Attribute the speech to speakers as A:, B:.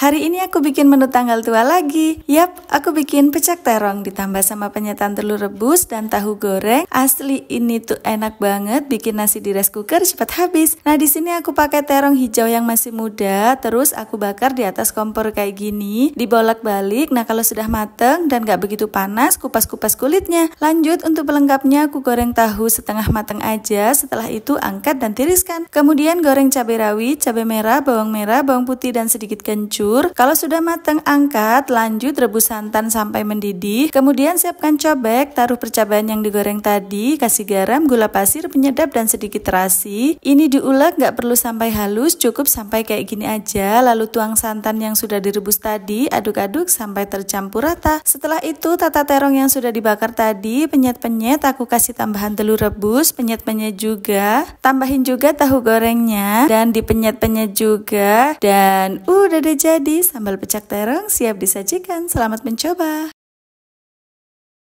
A: Hari ini aku bikin menu tanggal tua lagi. Yap, aku bikin pecak terong ditambah sama penyetan telur rebus dan tahu goreng. Asli ini tuh enak banget bikin nasi di rice cooker cepat habis. Nah, di sini aku pakai terong hijau yang masih muda, terus aku bakar di atas kompor kayak gini, dibolak-balik. Nah, kalau sudah mateng dan gak begitu panas, kupas-kupas kulitnya. Lanjut untuk pelengkapnya aku goreng tahu setengah mateng aja. Setelah itu angkat dan tiriskan. Kemudian goreng cabai rawit, cabai merah, bawang merah, bawang putih dan sedikit kencur telur. Kalau sudah matang, angkat, lanjut rebus santan sampai mendidih. Kemudian siapkan cobek, taruh percabaan yang digoreng tadi, kasih garam, gula pasir, penyedap, dan sedikit terasi. Ini diulek, nggak perlu sampai halus, cukup sampai kayak gini aja. Lalu tuang santan yang sudah direbus tadi, aduk-aduk sampai tercampur rata. Setelah itu, tata terong yang sudah dibakar tadi, penyet-penyet, aku kasih tambahan telur rebus, penyet-penyet juga. Tambahin juga tahu gorengnya, dan dipenyet-penyet juga. Dan uh, udah deh jadi. Jadi sambal pecak terong siap disajikan. Selamat mencoba.